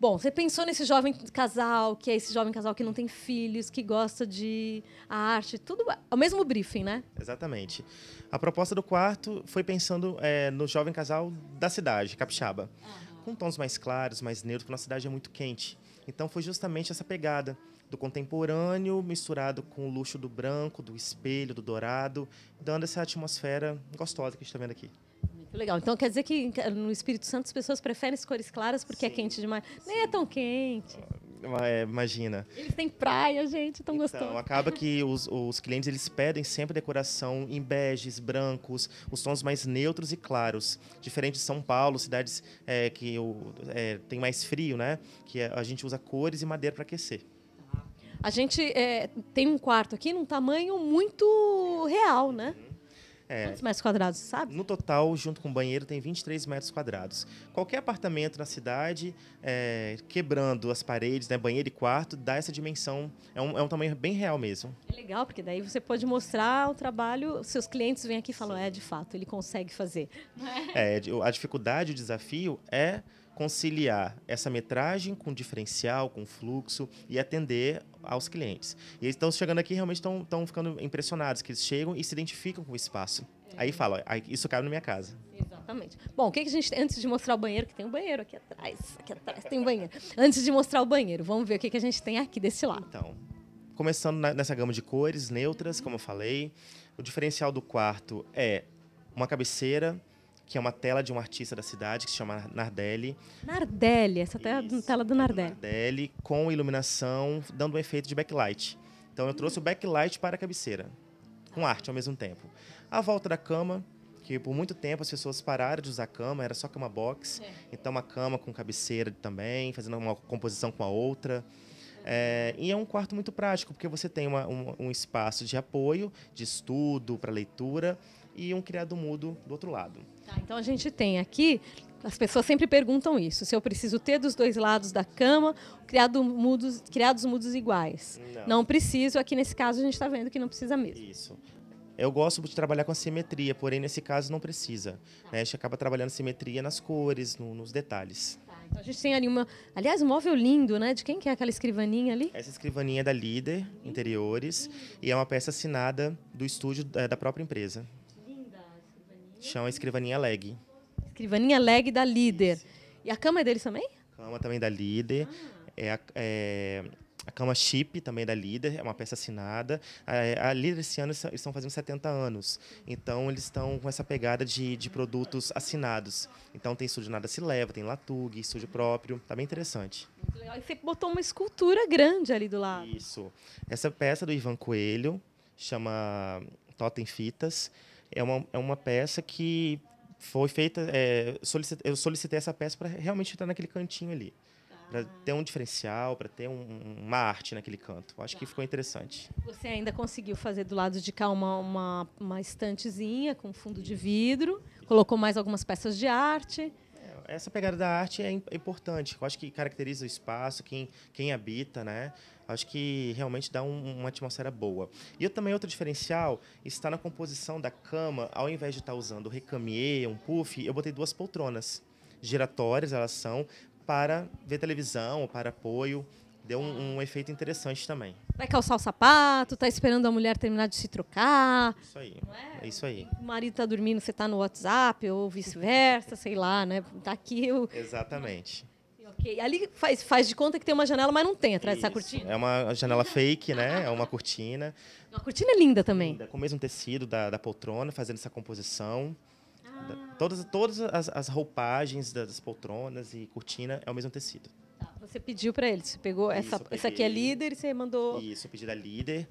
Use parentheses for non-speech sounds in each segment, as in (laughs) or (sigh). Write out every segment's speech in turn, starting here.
Bom, você pensou nesse jovem casal, que é esse jovem casal que não tem filhos, que gosta de arte, tudo é o mesmo briefing, né? Exatamente. A proposta do quarto foi pensando é, no jovem casal da cidade, capixaba, uhum. com tons mais claros, mais neutros, porque a cidade é muito quente. Então foi justamente essa pegada do contemporâneo misturado com o luxo do branco, do espelho, do dourado, dando essa atmosfera gostosa que a gente está vendo aqui. Legal. Então quer dizer que no Espírito Santo as pessoas preferem as cores claras porque é sim, é quente demais. Sim. Nem é tão quente. É, imagina. Eles têm praia, gente, tão então, Acaba que (laughs) os, os, clientes eles pedem sempre decoração em beges, brancos, os tons mais neutros e claros. Diferente de São Paulo, cidades é, que o, é, tem mais frio, né? Que é, a gente usa cores e madeira para aquecer. A gente é, tem um quarto aqui num tamanho muito real, né? Uhum. É, Quantos metros quadrados, sabe? No total, junto com o banheiro, tem 23 metros quadrados. Qualquer apartamento na cidade, é, quebrando as paredes, né, banheiro e quarto, dá essa dimensão. É um, é um tamanho bem real mesmo. É legal, porque daí você pode mostrar o trabalho. Seus clientes vêm aqui e falam, Sim. é, de fato, ele consegue fazer. É, a dificuldade, o desafio é conciliar essa metragem com diferencial, com fluxo e atender aos clientes. E eles estão chegando aqui realmente estão ficando impressionados, que eles chegam e se identificam com o espaço. É. Aí fala, isso cabe na minha casa. Exatamente. Bom, o que, que a gente tem antes de mostrar o banheiro? Que tem um banheiro aqui atrás. Aqui atrás tem um banheiro. Antes de mostrar o banheiro, vamos ver o que, que a gente tem aqui desse lado. Então, começando nessa gama de cores neutras, como eu falei. O diferencial do quarto é uma cabeceira que é uma tela de um artista da cidade que se chama Nardelli. Nardelli, essa tela, Isso, tela do Nardelli. Nardelli com iluminação, dando um efeito de backlight. Então eu trouxe o backlight para a cabeceira, com arte ao mesmo tempo. A volta da cama, que por muito tempo as pessoas pararam de usar cama, era só cama box. É. Então uma cama com cabeceira também, fazendo uma composição com a outra. É, e é um quarto muito prático, porque você tem uma, um, um, espaço de apoio, de estudo, para leitura, e um criado mudo do outro lado. Tá, então a gente tem aqui, as pessoas sempre perguntam isso, se eu preciso ter dos dois lados da cama criado mudos, criados mudos iguais. Não. não preciso, aqui nesse caso a gente está vendo que não precisa mesmo. Isso. Eu gosto de trabalhar com a simetria, porém nesse caso não precisa. Tá. Né? A gente acaba trabalhando simetria nas cores, no, nos detalhes. Tá, então a gente tem ali uma. Aliás, um móvel lindo, né? De quem que é aquela escrivaninha ali? Essa escrivaninha é da Líder hum. Interiores e é uma peça assinada do estúdio é, da própria empresa. Chama Escrivaninha Leg. Escrivaninha Leg da Líder. Isso. E a cama é deles também? Cama também da Líder. Ah. É, a, é, a cama Chip também da Líder, é uma peça assinada. A, a Líder esse ano eles estão fazendo 70 anos. Então eles estão com essa pegada de, de produtos assinados. Então tem estúdio Nada Se Leva, tem Latug, estúdio próprio. Tá bem interessante. Muito legal. E você botou uma escultura grande ali do lado. Isso. Essa peça do Ivan Coelho chama Totem Fitas é uma, é uma peça que foi feita. É, eu solicitei essa peça para realmente estar naquele cantinho ali. Para ah. ter um diferencial, para ter um, uma arte naquele canto. Acho tá. que ficou interessante. Você ainda conseguiu fazer do lado de cá uma, uma, uma estantezinha com fundo de vidro, colocou mais algumas peças de arte essa pegada da arte é, é importante. Eu acho que caracteriza o espaço, quem, quem habita, né? Acho que realmente dá um, uma atmosfera boa. E também outro diferencial está na composição da cama. Ao invés de estar tá usando o recamier, um puff, eu botei duas poltronas giratórias, elas são para ver televisão, para apoio, deu um, um, efeito interessante também. Vai calçar o sapato, tá esperando a mulher terminar de se trocar. Isso aí. É? é? isso aí. O marido tá dormindo, você tá no WhatsApp ou vice-versa, sei lá, né? Tá aqui o Exatamente. Ok, Ali faz, faz de conta que tem uma janela, mas não tem atrás Isso. dessa cortina. É uma janela fake, né? É uma cortina. Uma cortina linda também. Linda, com o mesmo tecido da, da poltrona, fazendo essa composição. Ah. todas todas as, as roupagens das poltronas e cortina é o mesmo tecido. Tá, você pediu para eles, você pegou Isso, essa, essa aqui é líder e você mandou. Isso, eu pedi da líder.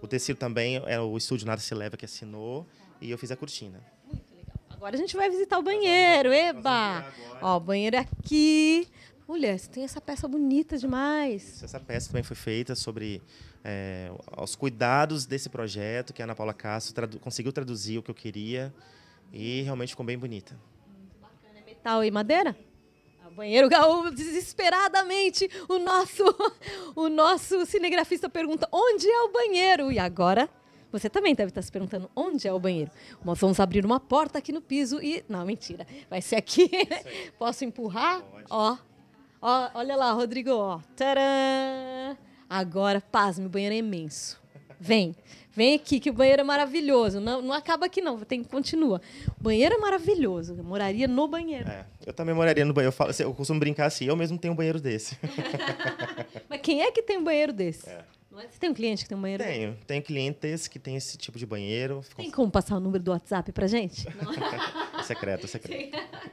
O tecido também é o estúdio Nada Se Leva que assinou ah. e eu fiz a cortina. Muito legal. Agora a gente vai visitar o banheiro, eba! Ó, o banheiro é aqui. Olha, você tem essa peça bonita demais. Isso, essa peça também foi feita sobre é, os cuidados desse projeto, que a Ana Paula Castro tradu conseguiu traduzir o que eu queria e realmente ficou bem bonita. Muito bacana. É metal e madeira? Banheiro Gaúcho, desesperadamente, o nosso, (laughs) o nosso cinegrafista pergunta onde é o banheiro? E agora você também deve estar se perguntando onde é o banheiro. Nós vamos abrir uma porta aqui no piso e. Não, mentira. Vai ser aqui. (laughs) Posso empurrar? Ó. ó. Olha lá, Rodrigo. Ó. Tcharam! Agora, pasme, o banheiro é imenso. Vem. Vem aqui, que o banheiro é maravilhoso. Não, não acaba aqui, não. Tem, continua. O banheiro é maravilhoso. Eu moraria no banheiro. É, eu também moraria no banheiro. Eu, falo, assim, eu costumo brincar assim, eu mesmo tenho um banheiro desse. (laughs) Mas quem é que tem um banheiro desse? É. é? Você tem um cliente que tem um banheiro? Tenho. Desse? Tenho clientes que tem esse tipo de banheiro. Tem como passar o número do WhatsApp pra gente? (laughs) é secreto, é secreto. (laughs)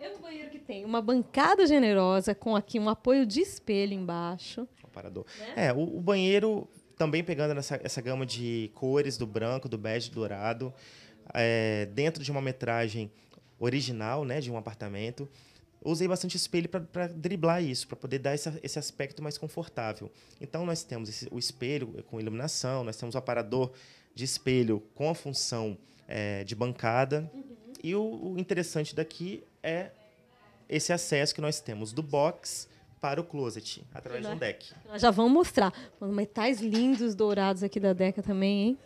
É um banheiro que tem uma bancada generosa, com aqui um apoio de espelho embaixo. Né? É, o, o banheiro também pegando nessa, essa gama de cores do branco, do bege, do dourado, é, dentro de uma metragem original, né, de um apartamento. Usei bastante espelho para driblar isso, para poder dar esse, esse, aspecto mais confortável. Então, nós temos esse, o espelho eh, com iluminação, nós temos o aparador de espelho com a função é, de bancada. Uhum. E o, o interessante daqui é esse acesso que nós temos do box para o closet, através de um deck. já vamos mostrar. Mano, metais lindos dourados aqui da Deca também, hein?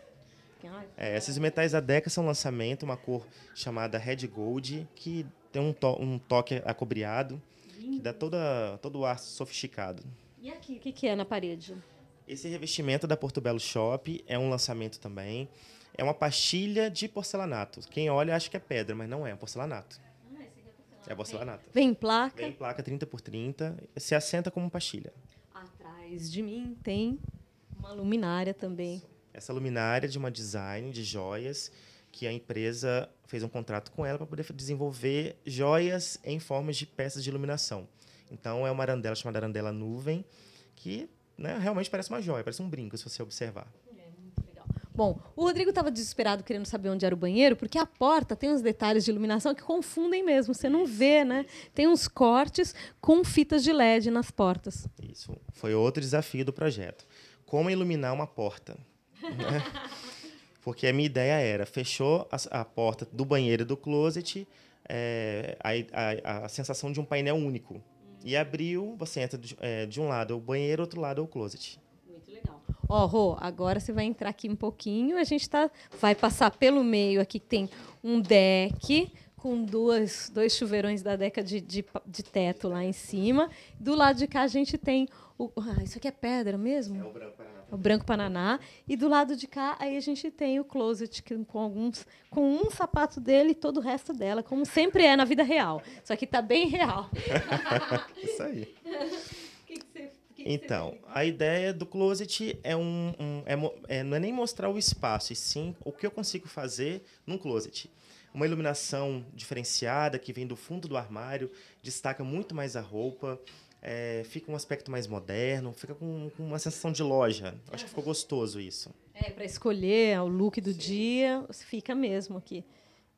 É, esses metais da Deca são lançamento, uma cor chamada Red Gold, que tem um, to um toque acobreado, Lindo. que dá toda, todo o ar sofisticado. E aqui, o que, que é na parede? Esse revestimento da Porto Belo Shop é um lançamento também. É uma pastilha de porcelanato. Quem olha acha que é pedra, mas não é, é um porcelanato. É a Bossa Lanata. Vem em placa. Vem em placa 30 por 30. Se assenta como pastilha. Atrás de mim tem uma luminária também. Essa luminária é de uma design de joias que a empresa fez um contrato com ela para poder desenvolver joias em formas de peças de iluminação. Então é uma arandela chamada arandela nuvem que né, realmente parece uma joia, parece um brinco se você observar. Bom, o Rodrigo estava desesperado querendo saber onde era o banheiro, porque a porta tem uns detalhes de iluminação que confundem mesmo, você não vê, né? Tem uns cortes com fitas de LED nas portas. Isso foi outro desafio do projeto. Como iluminar uma porta? Né? (laughs) Porque a minha ideia era, fechou a, a porta do banheiro e do closet, é, a, a, a, sensação de um painel único. E abriu, você entra de, é, de um lado o banheiro, outro lado o closet. Ó, oh, Rô, agora você vai entrar aqui um pouquinho. A gente tá, vai passar pelo meio aqui, que tem um deck com duas, dois chuveirões da década de, de, de, teto lá em cima. Do lado de cá a gente tem o. Ah, isso aqui é pedra mesmo? É o branco pananá. É o branco pananá. E do lado de cá aí a gente tem o closet com alguns. com um sapato dele e todo o resto dela, como sempre é na vida real. Isso aqui tá bem real. (laughs) isso aí. (laughs) Então, a ideia do closet é um, um é, é, não é nem mostrar o espaço, e sim o que eu consigo fazer num closet. Uma iluminação diferenciada que vem do fundo do armário, destaca muito mais a roupa, é, fica um aspecto mais moderno, fica com, com uma sensação de loja. Eu acho que ficou gostoso isso. É, para escolher o look do sim. dia, fica mesmo aqui.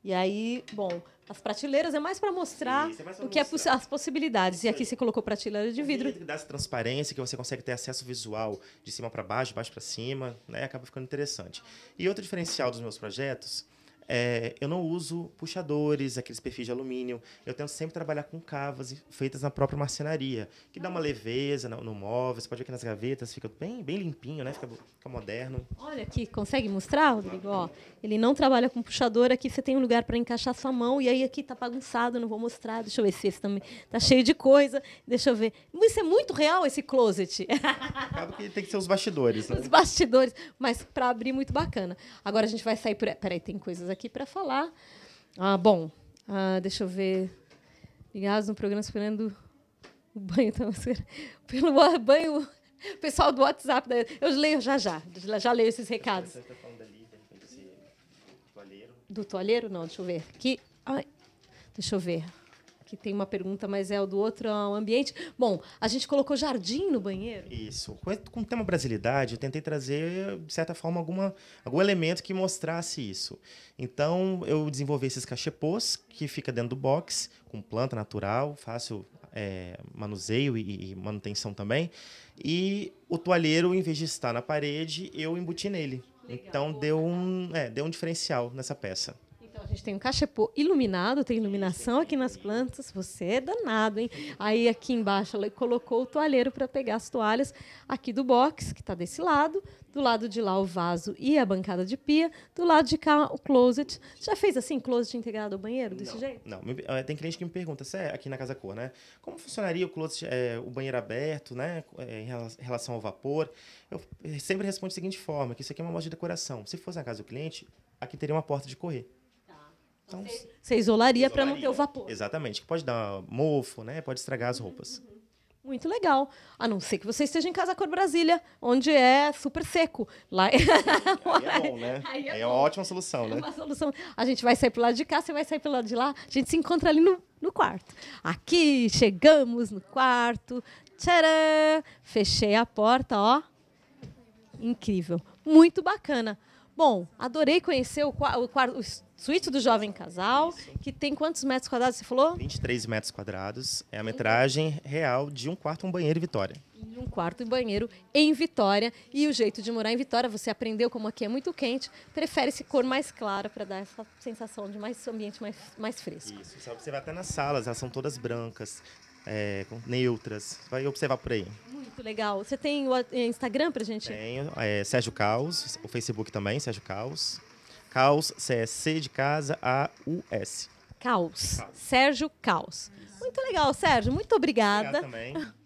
E aí, bom, as prateleiras é mais para mostrar Sim, é mais o que é mostrar. é as possibilidades. E aqui você colocou prateleira de vidro. dá essa transparência, que você consegue ter acesso visual de cima para baixo, de baixo para cima, né? Acaba ficando interessante. E outro diferencial dos meus projetos é, eu não uso puxadores, aqueles perfis de alumínio. Eu tento sempre trabalhar com cavas feitas na própria marcenaria, que ah. dá uma ah. leveza no, no, móvel. Você pode ver que nas gavetas fica bem, bem limpinho, né? Fica, fica moderno. Olha aqui, consegue mostrar, Rodrigo? Ó, ele não trabalha com puxador. Aqui você tem um lugar para encaixar sua mão. E aí aqui tá bagunçado, não vou mostrar. Deixa eu ver se esse também tá cheio de coisa. Deixa eu ver. Isso é muito real, esse closet. Acaba que tem que ser os bastidores, né? Os bastidores, mas para abrir muito bacana. Agora a gente vai sair por... Peraí, tem coisas aqui aqui para falar. Ah, bom, ah, deixa eu ver. Ligados no programa esperando o banho então (laughs) Pelo banho, o pessoal do WhatsApp. Eu leio já já, já leio esses recados. Você está falando ali, de toalheiro? Do toalheiro? Não, deixa eu ver. Aqui. Ai, deixa eu ver que tem uma pergunta, mas é o do outro é ambiente. Bom, a gente colocou jardim no banheiro. Isso. Com o tema brasilidade, eu tentei trazer, de certa forma, alguma, algum elemento que mostrasse isso. Então, eu desenvolvi esses cachepôs, que fica dentro do box, com planta natural, fácil é, manuseio e, e manutenção também. E o toalheiro, em vez de estar na parede, eu embuti nele. Legal, então, deu um, é, deu um diferencial nessa peça gente tem um cachepô iluminado, tem iluminação aqui nas plantas. Você é danado, hein? Aí aqui embaixo ela colocou o toalheiro para pegar as toalhas aqui do box, que está desse lado. Do lado de lá o vaso e a bancada de pia. Do lado de cá o closet. Já fez assim, closet integrado ao banheiro, desse não, jeito? Não, eh, tem cliente que me pergunta, se é aqui na Casa Cor, né? Como funcionaria o closet, é, o banheiro aberto, né? Eh, em relação ao vapor. Eu sempre respondo da seguinte forma, que isso aqui é uma loja de decoração. Se fosse na casa do cliente, aqui teria uma porta de correr. Então, você, isolaria para não ter o vapor. Exatamente, que pode dar mofo, né? Pode estragar as roupas. Uhum. uhum. Muito legal. A não ser que você esteja em Casa Cor Brasília, onde é super seco. Lá é, (laughs) Aí é bom, né? (laughs) Aí é, Aí é uma ótima solução, é né? É uma solução. A gente vai sair pro lado de cá, você vai sair pelo lado de lá, a gente se encontra ali no, no quarto. Aqui, chegamos no quarto. Tcharam! Fechei a porta, ó. Incrível. Muito bacana. Bom, adorei conhecer o, o, o, suíte do jovem casal, Isso. que tem quantos metros quadrados, você falou? 23 metros quadrados. É a metragem real de um quarto, um banheiro e Vitória. E um quarto e banheiro em Vitória. E o jeito de morar em Vitória, você aprendeu como aqui é muito quente, prefere esse cor mais claro para dar essa sensação de mais ambiente mais, mais fresco. Isso, você vai até nas salas, elas são todas brancas, é, neutras. Vai observar por aí. Muito legal. Você tem o eh, Instagram pra gente? Tenho. É Sérgio Caos, o Facebook também, Sérgio Caos. Caos, C-S-C de casa, A-U-S. Caos. Caos. Sérgio Caos. Isso. Muito legal, Sérgio. Muito obrigada. Obrigado também. (laughs)